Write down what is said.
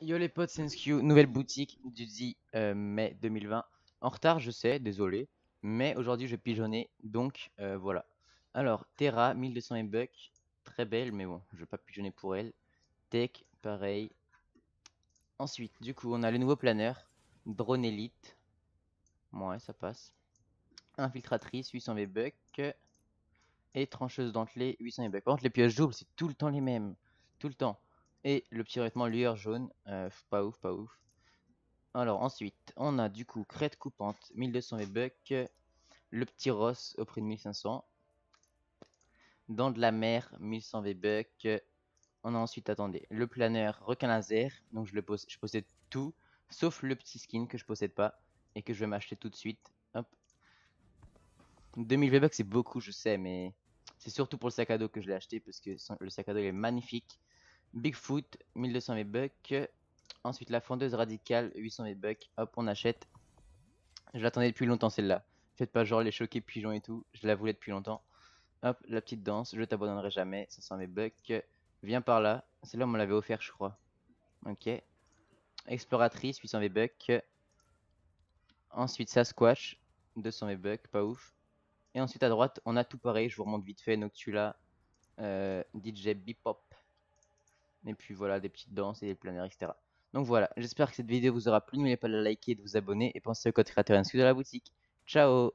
Yo les potes, SenseQ, nouvelle boutique du 10 euh, mai 2020. En retard, je sais, désolé, mais aujourd'hui je vais pigeonner, donc euh, voilà. Alors, Terra, 1200 et très belle, mais bon, je vais pas pigeonner pour elle. Tech, pareil. Ensuite, du coup, on a le nouveau planeur, Drone Elite. Ouais, ça passe. Infiltratrice, 800 mb bucks. Et trancheuse dentelée, 800 v bucks. les pioches doubles, c'est tout le temps les mêmes. Tout le temps. Et le petit vêtement lueur jaune, euh, pas ouf, pas ouf. Alors ensuite, on a du coup crête coupante, 1200 V-Bucks, le petit Ross au prix de 1500. Dans de la mer, 1100 V-Bucks. On a ensuite, attendez, le planeur requin laser, donc je le possède tout, sauf le petit skin que je possède pas et que je vais m'acheter tout de suite. 2000 V-Bucks c'est beaucoup, je sais, mais c'est surtout pour le sac à dos que je l'ai acheté parce que le sac à dos est magnifique. Bigfoot, 1200 V-Bucks. Ensuite, la fondeuse radicale, 800 V-Bucks. Hop, on achète. Je l'attendais depuis longtemps, celle-là. Faites pas genre les choqués pigeons et tout. Je la voulais depuis longtemps. Hop, la petite danse. Je t'abandonnerai jamais. 500 V-Bucks. Viens par là. Celle-là, on me l'avait offert, je crois. Ok. Exploratrice, 800 V-Bucks. Ensuite, Sasquatch, 200 V-Bucks. Pas ouf. Et ensuite, à droite, on a tout pareil. Je vous remonte vite fait. Noctula, euh, DJ Bipop. Et puis voilà, des petites danses et des planères, etc. Donc voilà, j'espère que cette vidéo vous aura plu. N'oubliez pas de la liker, de vous abonner et pensez au code créateur inscrit de la boutique. Ciao